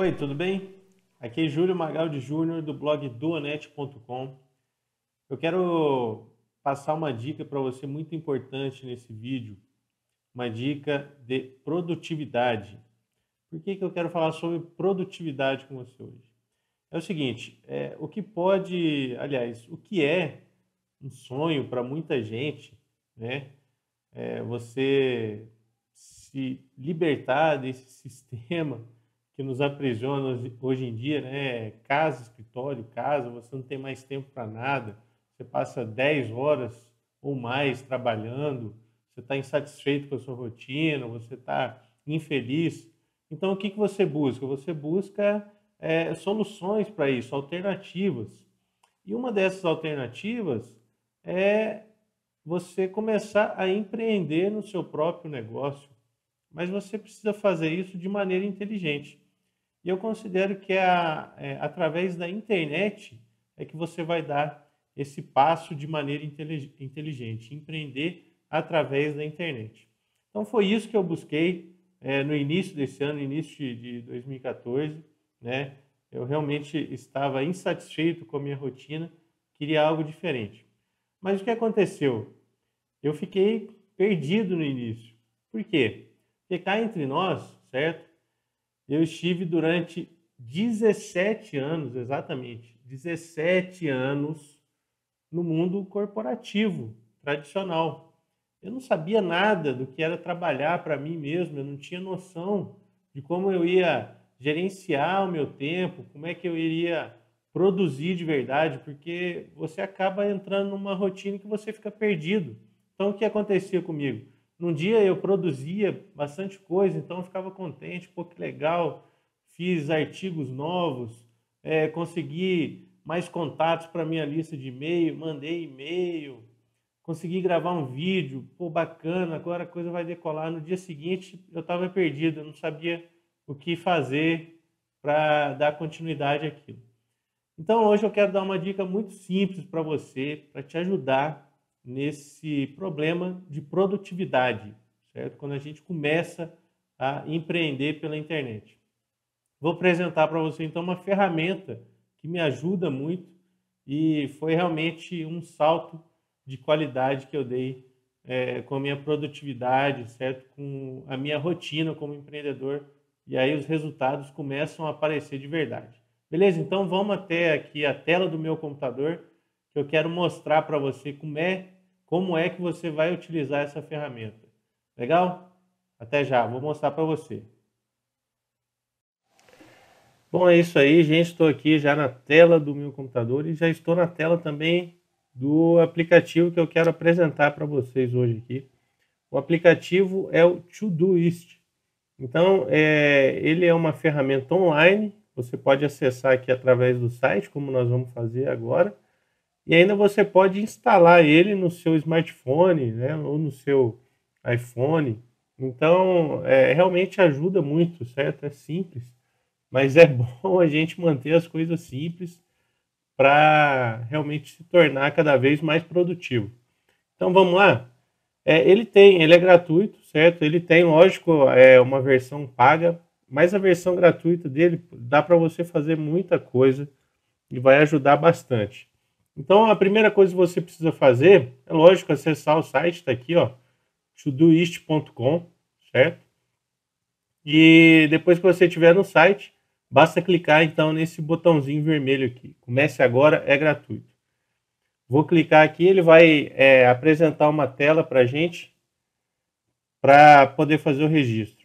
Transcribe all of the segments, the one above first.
Oi, tudo bem? Aqui é Júlio Magaldi Júnior do blog duanet.com. Eu quero passar uma dica para você muito importante nesse vídeo, uma dica de produtividade. Por que, que eu quero falar sobre produtividade com você hoje? É o seguinte, é, o que pode, aliás, o que é um sonho para muita gente, né? É você se libertar desse sistema que nos aprisiona hoje em dia, né? Casa, escritório, casa, você não tem mais tempo para nada, você passa 10 horas ou mais trabalhando, você está insatisfeito com a sua rotina, você está infeliz. Então, o que, que você busca? Você busca é, soluções para isso, alternativas. E uma dessas alternativas é você começar a empreender no seu próprio negócio. Mas você precisa fazer isso de maneira inteligente. E eu considero que é a, é, através da internet é que você vai dar esse passo de maneira inteligente, empreender através da internet. Então foi isso que eu busquei é, no início desse ano, início de 2014, né? Eu realmente estava insatisfeito com a minha rotina, queria algo diferente. Mas o que aconteceu? Eu fiquei perdido no início. Por quê? Porque cá entre nós, certo? Eu estive durante 17 anos, exatamente, 17 anos no mundo corporativo tradicional. Eu não sabia nada do que era trabalhar para mim mesmo, eu não tinha noção de como eu ia gerenciar o meu tempo, como é que eu iria produzir de verdade, porque você acaba entrando numa rotina que você fica perdido. Então, o que acontecia comigo? Num dia eu produzia bastante coisa, então eu ficava contente, pô, que legal, fiz artigos novos, é, consegui mais contatos para minha lista de e-mail, mandei e-mail, consegui gravar um vídeo, pô, bacana, agora a coisa vai decolar. No dia seguinte eu estava perdido, eu não sabia o que fazer para dar continuidade àquilo. Então hoje eu quero dar uma dica muito simples para você, para te ajudar nesse problema de produtividade, certo? Quando a gente começa a empreender pela internet. Vou apresentar para você então uma ferramenta que me ajuda muito e foi realmente um salto de qualidade que eu dei é, com a minha produtividade, certo? Com a minha rotina como empreendedor e aí os resultados começam a aparecer de verdade. Beleza? Então vamos até aqui a tela do meu computador que eu quero mostrar para você como é como é que você vai utilizar essa ferramenta. Legal? Até já, vou mostrar para você. Bom, é isso aí, gente. Estou aqui já na tela do meu computador e já estou na tela também do aplicativo que eu quero apresentar para vocês hoje aqui. O aplicativo é o Todoist. Então, é, ele é uma ferramenta online, você pode acessar aqui através do site, como nós vamos fazer agora. E ainda você pode instalar ele no seu smartphone, né, ou no seu iPhone. Então, é, realmente ajuda muito, certo? É simples, mas é bom a gente manter as coisas simples para realmente se tornar cada vez mais produtivo. Então, vamos lá? É, ele tem, ele é gratuito, certo? Ele tem, lógico, é uma versão paga, mas a versão gratuita dele dá para você fazer muita coisa e vai ajudar bastante. Então, a primeira coisa que você precisa fazer é, lógico, acessar o site, está aqui, ó, todoist.com, certo? E depois que você estiver no site, basta clicar então nesse botãozinho vermelho aqui. Comece agora, é gratuito. Vou clicar aqui, ele vai é, apresentar uma tela para a gente para poder fazer o registro.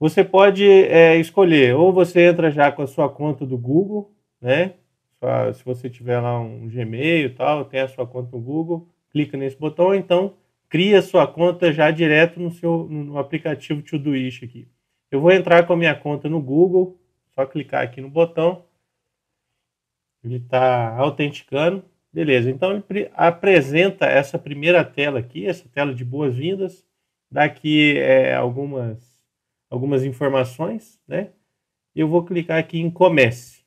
Você pode é, escolher, ou você entra já com a sua conta do Google, né? sua, se você tiver lá um Gmail e tal, tem a sua conta no Google, clica nesse botão, então cria sua conta já direto no seu no aplicativo Todoist aqui. Eu vou entrar com a minha conta no Google, só clicar aqui no botão. Ele está autenticando. Beleza, então ele apresenta essa primeira tela aqui, essa tela de boas-vindas. Daqui é, algumas, algumas informações, né? Eu vou clicar aqui em comece.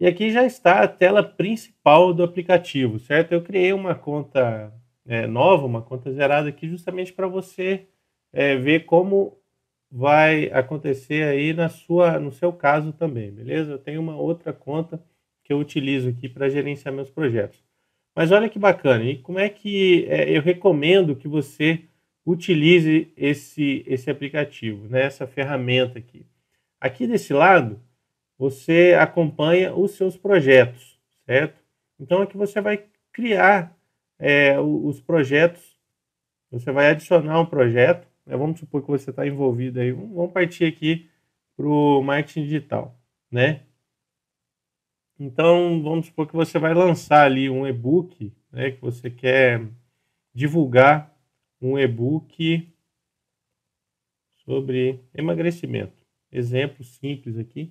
E aqui já está a tela principal do aplicativo, certo? Eu criei uma conta é, nova, uma conta zerada aqui, justamente para você é, ver como vai acontecer aí na sua, no seu caso também, beleza? Eu tenho uma outra conta que eu utilizo aqui para gerenciar meus projetos. Mas olha que bacana, e como é que é, eu recomendo que você utilize esse, esse aplicativo, né, essa ferramenta aqui. Aqui desse lado, você acompanha os seus projetos, certo? Então aqui é você vai criar é, os projetos, você vai adicionar um projeto, né? vamos supor que você está envolvido aí, vamos partir aqui para o marketing digital, né? Então vamos supor que você vai lançar ali um e-book, né? Que você quer divulgar um e-book sobre emagrecimento. Exemplo simples aqui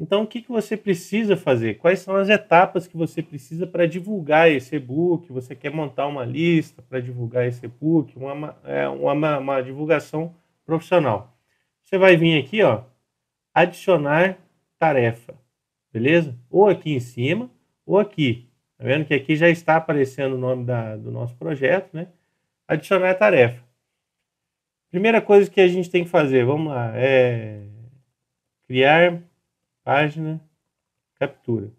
então, o que, que você precisa fazer? Quais são as etapas que você precisa para divulgar esse e-book? Você quer montar uma lista para divulgar esse e-book? Uma, é, uma, uma divulgação profissional. Você vai vir aqui, ó, adicionar tarefa, beleza? Ou aqui em cima, ou aqui. Tá vendo que aqui já está aparecendo o nome da, do nosso projeto, né? Adicionar tarefa. Primeira coisa que a gente tem que fazer, vamos lá, é criar página, captura.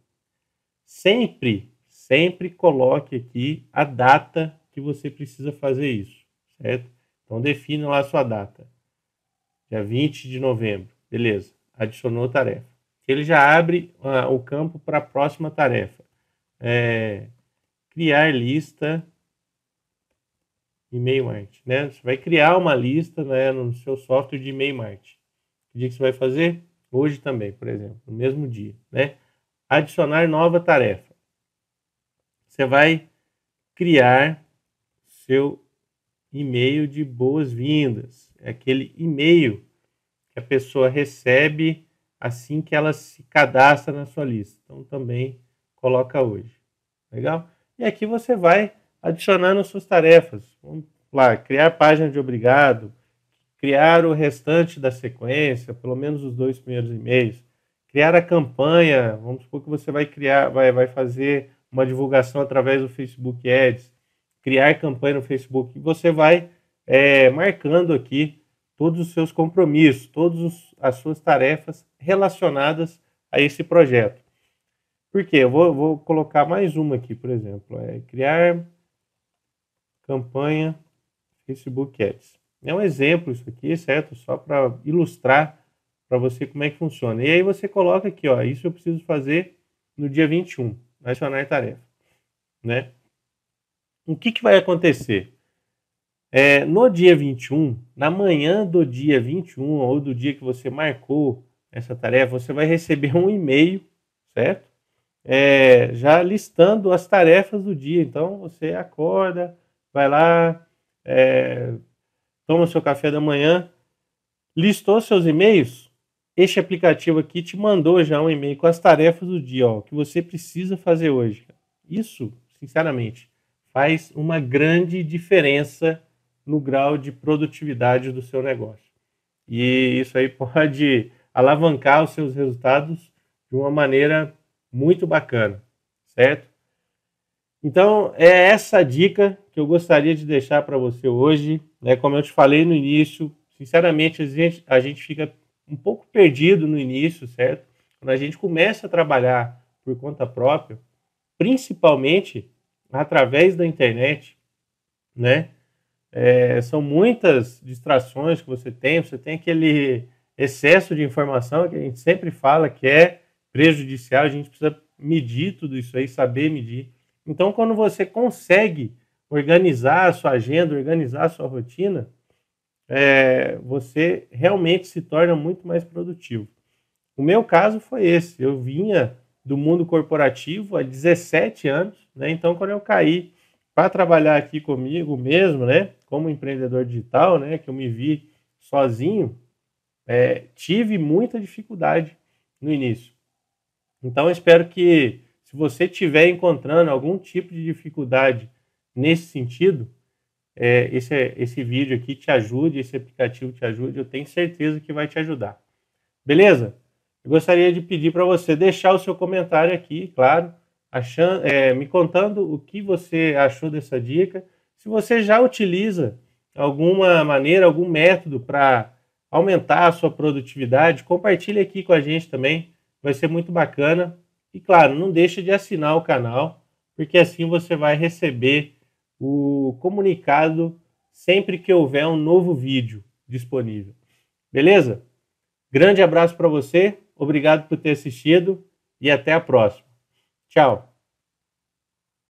Sempre, sempre coloque aqui a data que você precisa fazer isso, certo? Então defina lá a sua data. Dia 20 de novembro. Beleza, adicionou tarefa. Ele já abre ah, o campo para a próxima tarefa. É, criar lista e-mail marketing, né? Você vai criar uma lista né, no seu software de e-mail marketing. O que você vai fazer? Hoje também, por exemplo, no mesmo dia, né? Adicionar nova tarefa. Você vai criar seu e-mail de boas-vindas. É aquele e-mail que a pessoa recebe assim que ela se cadastra na sua lista. Então também coloca hoje. Legal? E aqui você vai adicionando suas tarefas. Vamos lá, criar página de obrigado, criar o restante da sequência, pelo menos os dois primeiros e-mails, criar a campanha, vamos supor que você vai criar, vai, vai fazer uma divulgação através do Facebook Ads, criar campanha no Facebook, você vai é, marcando aqui todos os seus compromissos, todas as suas tarefas relacionadas a esse projeto. Por quê? Eu vou, vou colocar mais uma aqui, por exemplo, é criar campanha Facebook Ads. É um exemplo isso aqui, certo? Só para ilustrar para você como é que funciona. E aí você coloca aqui, ó, isso eu preciso fazer no dia 21, adicionar tarefa, né? O que, que vai acontecer? É, no dia 21, na manhã do dia 21 ou do dia que você marcou essa tarefa, você vai receber um e-mail, certo? É, já listando as tarefas do dia. Então você acorda, vai lá, é, toma seu café da manhã, listou seus e-mails? Este aplicativo aqui te mandou já um e-mail com as tarefas do dia, ó, que você precisa fazer hoje. Isso, sinceramente, faz uma grande diferença no grau de produtividade do seu negócio. E isso aí pode alavancar os seus resultados de uma maneira muito bacana, certo? Então, é essa dica que eu gostaria de deixar para você hoje, né, como eu te falei no início, sinceramente, a gente, a gente fica um pouco perdido no início, certo? Quando a gente começa a trabalhar por conta própria, principalmente através da internet, né? É, são muitas distrações que você tem, você tem aquele excesso de informação que a gente sempre fala que é prejudicial, a gente precisa medir tudo isso aí, saber medir. Então, quando você consegue organizar a sua agenda, organizar a sua rotina, é, você realmente se torna muito mais produtivo. O meu caso foi esse. Eu vinha do mundo corporativo há 17 anos, né? Então, quando eu caí para trabalhar aqui comigo mesmo, né? Como empreendedor digital, né? Que eu me vi sozinho, é, tive muita dificuldade no início. Então, espero que se você estiver encontrando algum tipo de dificuldade nesse sentido, é, esse, esse vídeo aqui te ajude, esse aplicativo te ajude, eu tenho certeza que vai te ajudar. Beleza? Eu gostaria de pedir para você deixar o seu comentário aqui, claro, achando, é, me contando o que você achou dessa dica. Se você já utiliza alguma maneira, algum método para aumentar a sua produtividade, compartilhe aqui com a gente também, vai ser muito bacana. E claro, não deixe de assinar o canal, porque assim você vai receber o comunicado sempre que houver um novo vídeo disponível. Beleza? Grande abraço para você, obrigado por ter assistido e até a próxima. Tchau!